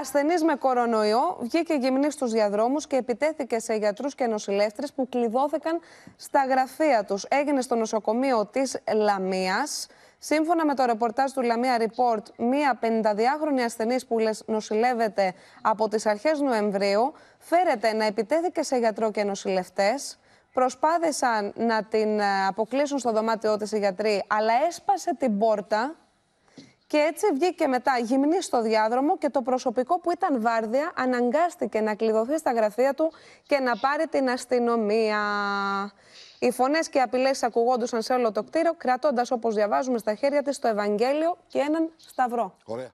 Ασθενή με κορονοϊό βγήκε γυμνή στους διαδρόμους και επιτέθηκε σε γιατρούς και νοσηλεύτρες που κλειδώθηκαν στα γραφεία τους. Έγινε στο νοσοκομείο της Λαμίας. Σύμφωνα με το ρεπορτάζ του Λαμία Report, μία 52χρονη ασθενής που νοσηλεύεται από τις αρχές Νοεμβρίου φέρεται να επιτέθηκε σε γιατρό και νοσηλευτές. Προσπάθησαν να την ε, αποκλείσουν στο δωμάτιό της οι γιατροί, αλλά έσπασε την πόρτα και έτσι βγήκε μετά γυμνή στο διάδρομο και το προσωπικό που ήταν βάρδια αναγκάστηκε να κλειδωθεί στα γραφεία του και να πάρει την αστυνομία. Οι φωνές και οι απειλές ακουγόντουσαν σε όλο το κτίριο, κρατώντας όπως διαβάζουμε στα χέρια της το Ευαγγέλιο και έναν σταυρό.